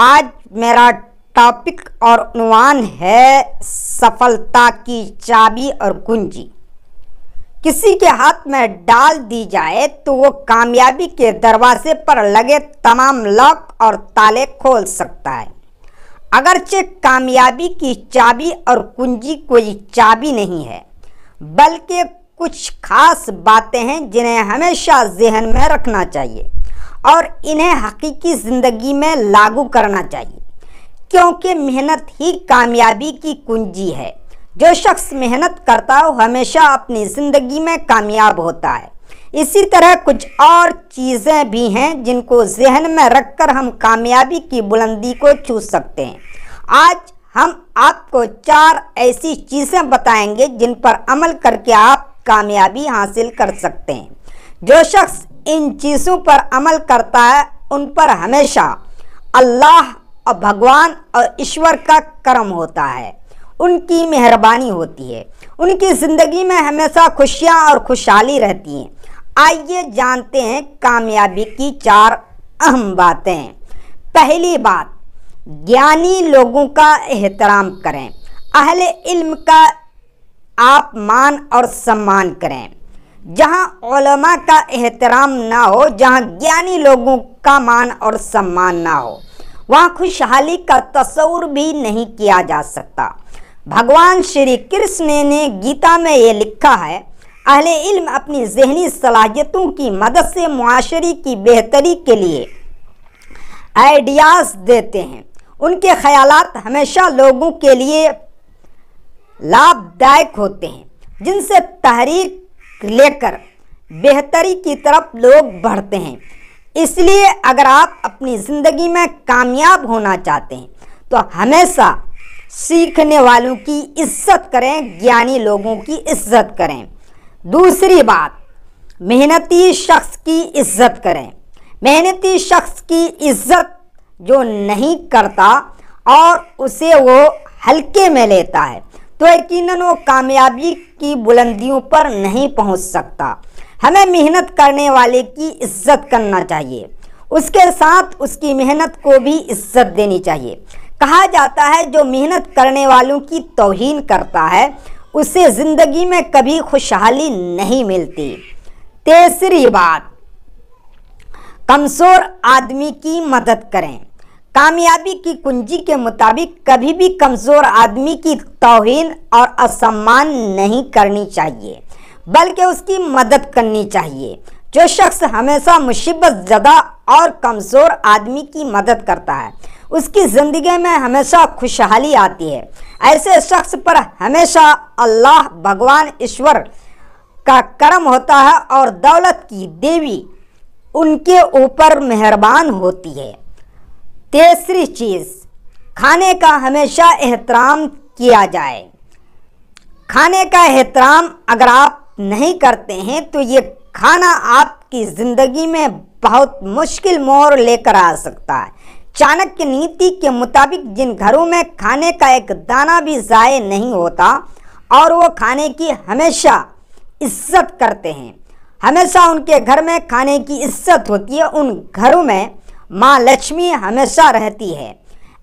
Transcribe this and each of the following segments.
आज मेरा टॉपिक और अनुमान है सफलता की चाबी और कुंजी किसी के हाथ में डाल दी जाए तो वो कामयाबी के दरवाजे पर लगे तमाम लॉक और ताले खोल सकता है अगरचे कामयाबी की चाबी और कुंजी कोई चाबी नहीं है बल्कि कुछ खास बातें हैं जिन्हें हमेशा जहन में रखना चाहिए और इन्हें हकीकी ज़िंदगी में लागू करना चाहिए क्योंकि मेहनत ही कामयाबी की कुंजी है जो शख्स मेहनत करता हो हमेशा अपनी ज़िंदगी में कामयाब होता है इसी तरह कुछ और चीज़ें भी हैं जिनको जहन में रखकर हम कामयाबी की बुलंदी को छू सकते हैं आज हम आपको चार ऐसी चीज़ें बताएंगे जिन पर अमल करके आप कामयाबी हासिल कर सकते हैं जो शख्स इन चीज़ों पर अमल करता है उन पर हमेशा अल्लाह और भगवान और ईश्वर का कर्म होता है उनकी मेहरबानी होती है उनकी ज़िंदगी में हमेशा खुशियाँ और खुशहाली रहती हैं आइए जानते हैं कामयाबी की चार अहम बातें पहली बात ज्ञानी लोगों का एहतराम करें अहल इल्म का आप मान और सम्मान करें जहां ओलमा का एहतराम ना हो जहां ज्ञानी लोगों का मान और सम्मान ना हो वहां खुशहाली का तस्वर भी नहीं किया जा सकता भगवान श्री कृष्ण ने गीता में ये लिखा है अहले इल्म अपनी जहनी सलाहियतों की मदद से माशरे की बेहतरी के लिए आइडियाज़ देते हैं उनके ख्याल हमेशा लोगों के लिए लाभदायक होते हैं जिनसे तहरीक लेकर बेहतरी की तरफ लोग बढ़ते हैं इसलिए अगर आप अपनी ज़िंदगी में कामयाब होना चाहते हैं तो हमेशा सीखने वालों की इज्जत करें ज्ञानी लोगों की इज्जत करें दूसरी बात मेहनती शख्स की इज्जत करें मेहनती शख्स की इज्जत जो नहीं करता और उसे वो हल्के में लेता है तो यकीन वो कामयाबी की बुलंदियों पर नहीं पहुंच सकता हमें मेहनत करने वाले की इज्जत करना चाहिए उसके साथ उसकी मेहनत को भी इज्जत देनी चाहिए कहा जाता है जो मेहनत करने वालों की तोहन करता है उसे ज़िंदगी में कभी खुशहाली नहीं मिलती तीसरी बात कमज़ोर आदमी की मदद करें कामयाबी की कुंजी के मुताबिक कभी भी कमज़ोर आदमी की तोहन और असम्मान नहीं करनी चाहिए बल्कि उसकी मदद करनी चाहिए जो शख्स हमेशा मुसीबत ज़दा और कमज़ोर आदमी की मदद करता है उसकी ज़िंदगी में हमेशा खुशहाली आती है ऐसे शख्स पर हमेशा अल्लाह भगवान ईश्वर का कर्म होता है और दौलत की देवी उनके ऊपर मेहरबान होती है तीसरी चीज़ खाने का हमेशा एहतराम किया जाए खाने का एहतराम अगर आप नहीं करते हैं तो ये खाना आपकी ज़िंदगी में बहुत मुश्किल मोड़ लेकर आ सकता है चाणक्य नीति के मुताबिक जिन घरों में खाने का एक दाना भी ज़ाय नहीं होता और वो खाने की हमेशा इज्जत करते हैं हमेशा उनके घर में खाने की इज्जत होती है उन घरों में माँ लक्ष्मी हमेशा रहती है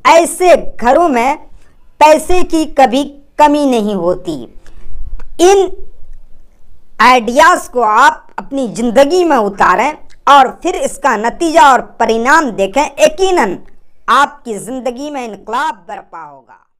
ऐसे घरों में पैसे की कभी कमी नहीं होती इन आइडियाज़ को आप अपनी ज़िंदगी में उतारें और फिर इसका नतीजा और परिणाम देखें यकीनन आपकी ज़िंदगी में इनकलाब बरपा होगा